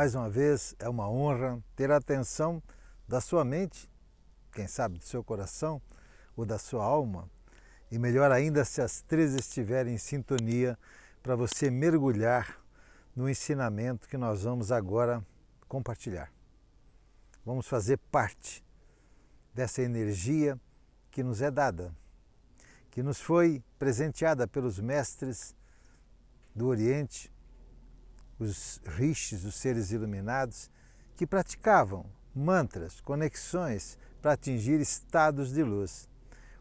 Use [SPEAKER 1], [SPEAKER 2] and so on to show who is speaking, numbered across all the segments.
[SPEAKER 1] Mais uma vez, é uma honra ter a atenção da sua mente, quem sabe do seu coração ou da sua alma, e melhor ainda se as três estiverem em sintonia para você mergulhar no ensinamento que nós vamos agora compartilhar. Vamos fazer parte dessa energia que nos é dada, que nos foi presenteada pelos mestres do Oriente, os rishis, os seres iluminados, que praticavam mantras, conexões para atingir estados de luz.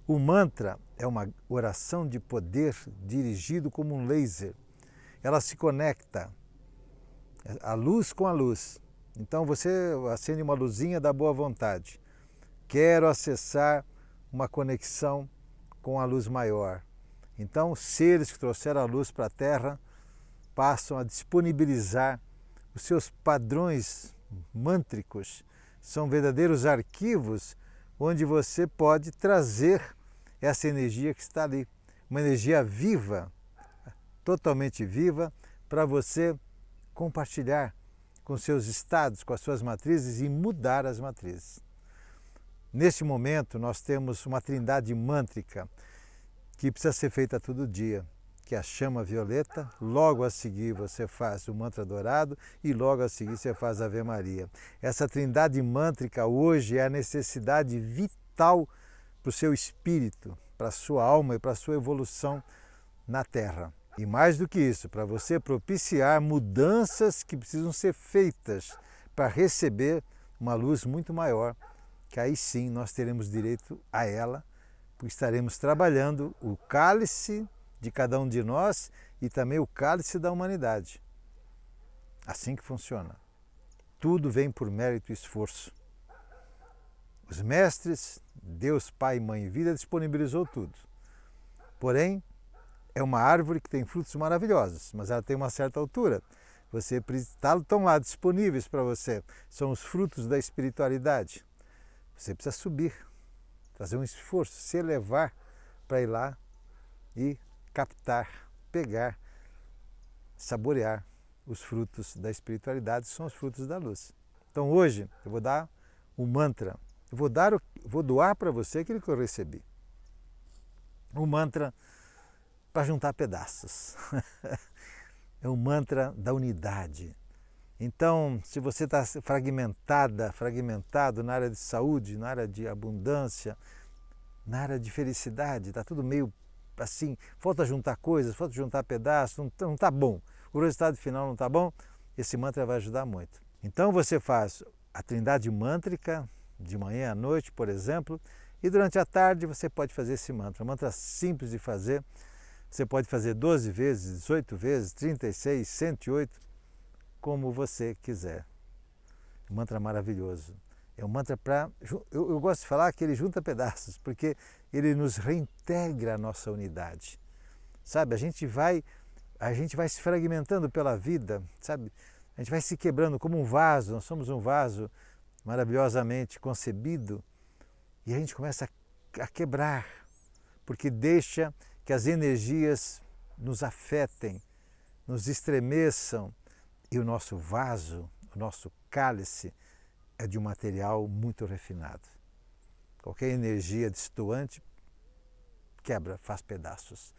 [SPEAKER 1] O mantra é uma oração de poder dirigido como um laser. Ela se conecta a luz com a luz. Então você acende uma luzinha da boa vontade. Quero acessar uma conexão com a luz maior. Então, seres que trouxeram a luz para a Terra passam a disponibilizar os seus padrões mântricos, são verdadeiros arquivos onde você pode trazer essa energia que está ali, uma energia viva, totalmente viva, para você compartilhar com seus estados, com as suas matrizes e mudar as matrizes. Neste momento, nós temos uma trindade mântrica que precisa ser feita todo dia que é a chama violeta, logo a seguir você faz o mantra dourado e logo a seguir você faz a Ave Maria. Essa trindade mântrica hoje é a necessidade vital para o seu espírito, para a sua alma e para a sua evolução na Terra. E mais do que isso, para você propiciar mudanças que precisam ser feitas para receber uma luz muito maior, que aí sim nós teremos direito a ela, porque estaremos trabalhando o cálice de cada um de nós e também o cálice da humanidade. Assim que funciona. Tudo vem por mérito e esforço. Os mestres, Deus, Pai, Mãe e Vida disponibilizou tudo. Porém, é uma árvore que tem frutos maravilhosos, mas ela tem uma certa altura. Você estão tá, lá disponíveis para você. São os frutos da espiritualidade. Você precisa subir, fazer um esforço, se elevar para ir lá e captar, pegar, saborear os frutos da espiritualidade, são os frutos da luz. Então hoje eu vou dar um mantra, eu vou, dar, vou doar para você aquilo que eu recebi. Um mantra para juntar pedaços. é o um mantra da unidade. Então, se você está fragmentada, fragmentado na área de saúde, na área de abundância, na área de felicidade, está tudo meio assim, falta juntar coisas, falta juntar pedaços, não está bom. O resultado final não está bom, esse mantra vai ajudar muito. Então você faz a trindade mântrica, de manhã à noite, por exemplo, e durante a tarde você pode fazer esse mantra. Um mantra simples de fazer. Você pode fazer 12 vezes, 18 vezes, 36, 108, como você quiser. Um mantra maravilhoso. É um mantra para. Eu, eu, gosto de falar que ele junta pedaços, porque ele nos reintegra a nossa unidade. Sabe, a gente vai, a gente vai se fragmentando pela vida, sabe? A gente vai se quebrando como um vaso, nós somos um vaso maravilhosamente concebido, e a gente começa a, a quebrar, porque deixa que as energias nos afetem, nos estremeçam, e o nosso vaso, o nosso cálice, é de um material muito refinado. Qualquer energia destoante quebra, faz pedaços.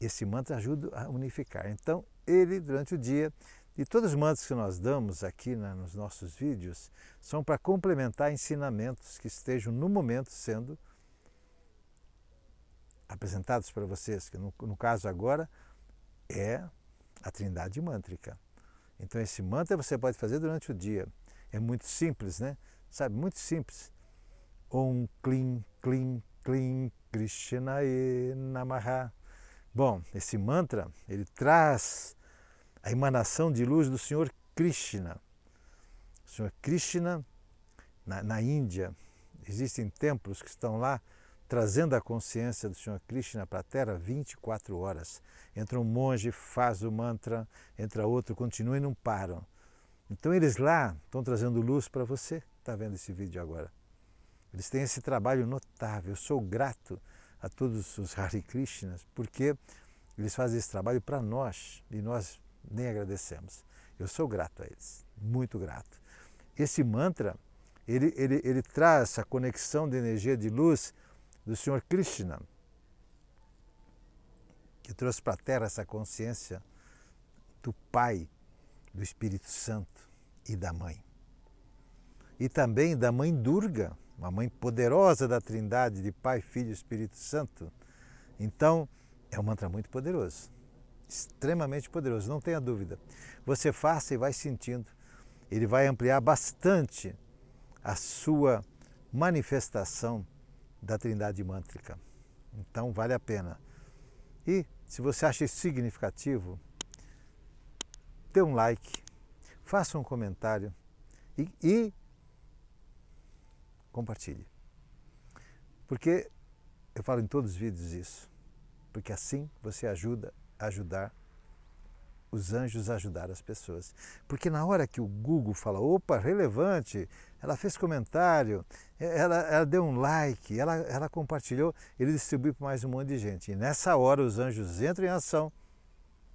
[SPEAKER 1] Esse mantra ajuda a unificar. Então, ele, durante o dia, e todos os mantras que nós damos aqui né, nos nossos vídeos, são para complementar ensinamentos que estejam no momento sendo apresentados para vocês, que no, no caso agora é a trindade mântrica. Então, esse mantra você pode fazer durante o dia. É muito simples, né? Sabe, muito simples. Om Klim Klim Klim Krishnaye Namaha. Bom, esse mantra, ele traz a emanação de luz do Senhor Krishna. O Senhor Krishna, na, na Índia, existem templos que estão lá trazendo a consciência do Senhor Krishna para a Terra 24 horas. Entra um monge, faz o mantra, entra outro, continua e não param. Então eles lá estão trazendo luz para você que está vendo esse vídeo agora. Eles têm esse trabalho notável. Eu sou grato a todos os Hare Krishnas, porque eles fazem esse trabalho para nós e nós nem agradecemos. Eu sou grato a eles, muito grato. Esse mantra, ele, ele, ele traz essa conexão de energia de luz do Senhor Krishna, que trouxe para a Terra essa consciência do Pai do Espírito Santo e da Mãe. E também da Mãe Durga, uma mãe poderosa da Trindade, de Pai, Filho e Espírito Santo. Então, é um mantra muito poderoso, extremamente poderoso, não tenha dúvida. Você faça e vai sentindo. Ele vai ampliar bastante a sua manifestação da Trindade Mântrica. Então, vale a pena. E, se você acha isso significativo, dê um like, faça um comentário e, e compartilhe. Porque eu falo em todos os vídeos isso, porque assim você ajuda a ajudar os anjos a ajudar as pessoas. Porque na hora que o Google fala, opa, relevante, ela fez comentário, ela, ela deu um like, ela, ela compartilhou, ele distribui para mais um monte de gente. E nessa hora os anjos entram em ação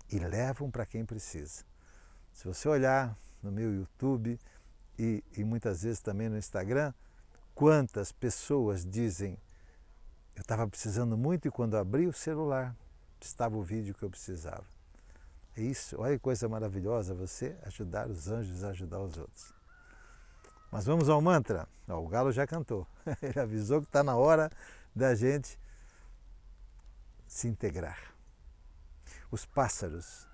[SPEAKER 1] e levam para quem precisa. Se você olhar no meu YouTube e, e muitas vezes também no Instagram, quantas pessoas dizem eu estava precisando muito e quando abri o celular estava o vídeo que eu precisava. É isso, olha que coisa maravilhosa você ajudar os anjos a ajudar os outros. Mas vamos ao mantra. Ó, o galo já cantou, ele avisou que está na hora da gente se integrar. Os pássaros,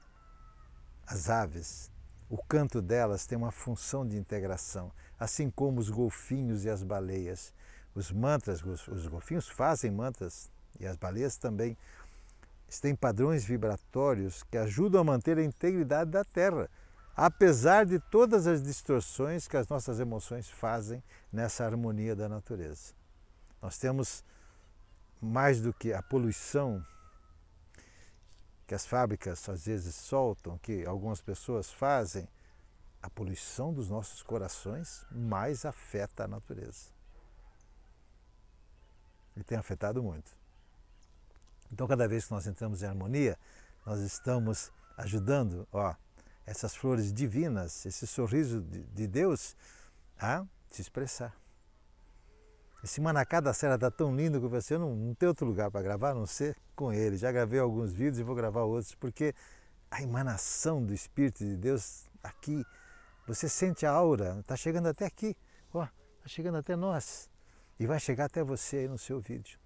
[SPEAKER 1] as aves o canto delas tem uma função de integração, assim como os golfinhos e as baleias. Os mantras, os, os golfinhos fazem mantras e as baleias também. Eles têm padrões vibratórios que ajudam a manter a integridade da Terra, apesar de todas as distorções que as nossas emoções fazem nessa harmonia da natureza. Nós temos mais do que a poluição que as fábricas às vezes soltam, que algumas pessoas fazem, a poluição dos nossos corações mais afeta a natureza. E tem afetado muito. Então, cada vez que nós entramos em harmonia, nós estamos ajudando, ó, essas flores divinas, esse sorriso de Deus a se expressar. Esse Manacá da Serra tá tão lindo que eu pensei, assim, eu não, não tenho outro lugar para gravar, a não ser com ele. Já gravei alguns vídeos e vou gravar outros, porque a emanação do Espírito de Deus aqui, você sente a aura, está chegando até aqui, está chegando até nós. E vai chegar até você aí no seu vídeo.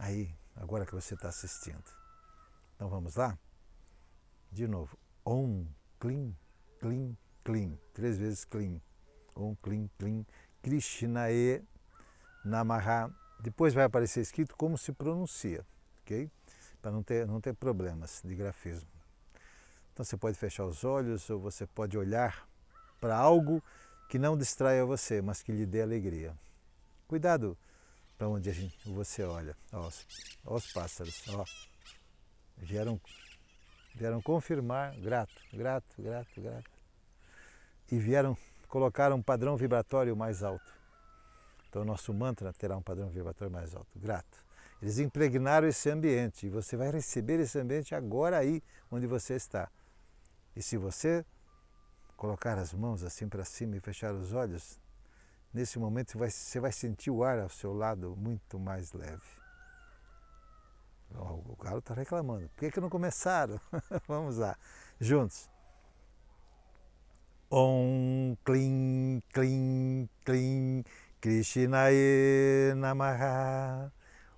[SPEAKER 1] Aí, agora que você está assistindo. Então vamos lá? De novo. Om, clean, clean, clean. Três vezes clean. Om, clean, clean. Krishnae Namaha. Depois vai aparecer escrito como se pronuncia, ok? Para não ter, não ter problemas de grafismo. Então você pode fechar os olhos ou você pode olhar para algo que não distraia você, mas que lhe dê alegria. Cuidado para onde gente, você olha. Olha os, ó os pássaros. Ó. Vieram, vieram confirmar, grato, grato, grato, grato. E vieram colocar um padrão vibratório mais alto. Então, o nosso mantra terá um padrão vibratório mais alto. Grato. Eles impregnaram esse ambiente e você vai receber esse ambiente agora aí onde você está. E se você colocar as mãos assim para cima e fechar os olhos, nesse momento você vai, você vai sentir o ar ao seu lado muito mais leve. O galo está reclamando. Por que, que não começaram? Vamos lá, juntos. Om Kling Kling Kling Krishnaye Namaha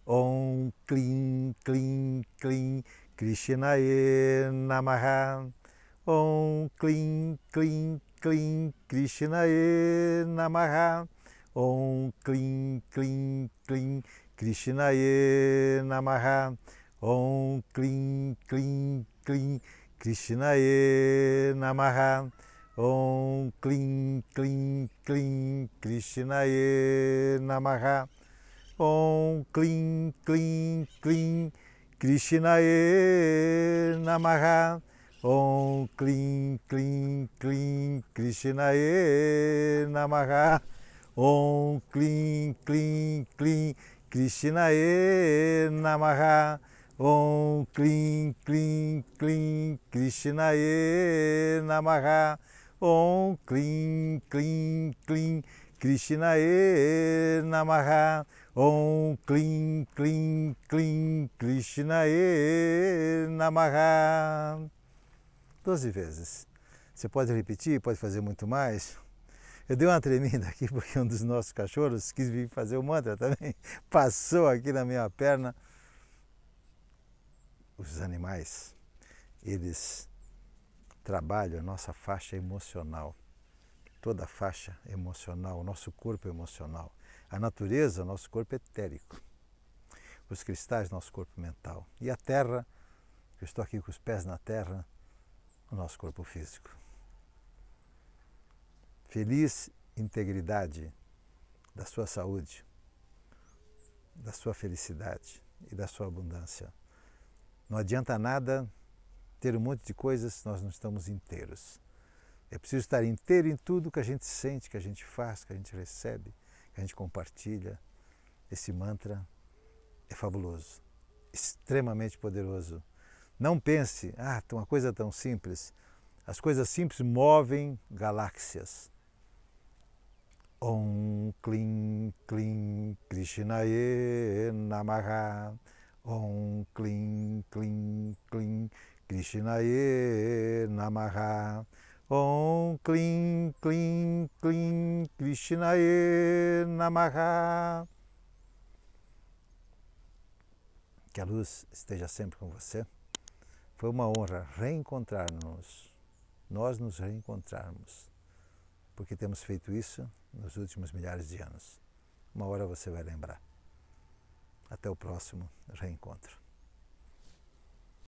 [SPEAKER 1] Om Kling Kling Kling Krishnaye Namaha Om Kling Kling Kling Krishnaye Namaha Om Kling Kling Kling Krishnaye Namaha Om Kling Kling Kling Krishnaye Namaha Om Klim Klim Klim Krishnaye Namaha Om Klim Klim Klim Krishnaye Namaha Om Klim Klim Klim Krishnaye Namaha Om Klim Klim Klim Krishnaye Namaha Om Klim Klim Klim Krishnaye Namaha Om Klim Klim Klim Krishna E Namaha Om Klim Klim Klim Krishna E Namaha Doze vezes. Você pode repetir, pode fazer muito mais. Eu dei uma tremida aqui porque um dos nossos cachorros quis vir fazer o mantra também. Passou aqui na minha perna. Os animais, eles trabalho, a nossa faixa emocional. Toda a faixa emocional, o nosso corpo emocional. A natureza, nosso corpo etérico. Os cristais, nosso corpo mental. E a terra, eu estou aqui com os pés na terra, o nosso corpo físico. Feliz integridade da sua saúde, da sua felicidade e da sua abundância. Não adianta nada ter um monte de coisas, nós não estamos inteiros. É preciso estar inteiro em tudo que a gente sente, que a gente faz, que a gente recebe, que a gente compartilha. Esse mantra é fabuloso, extremamente poderoso. Não pense, ah, uma coisa tão simples. As coisas simples movem galáxias. Om Klim Klim Krishnaye Namaha Om Klim Klim Klim Krishnaye Namaha. Om Klim Klim Klim Krishnaye Namaha. Que a luz esteja sempre com você. Foi uma honra reencontrar-nos, nós nos reencontrarmos, porque temos feito isso nos últimos milhares de anos. Uma hora você vai lembrar. Até o próximo reencontro.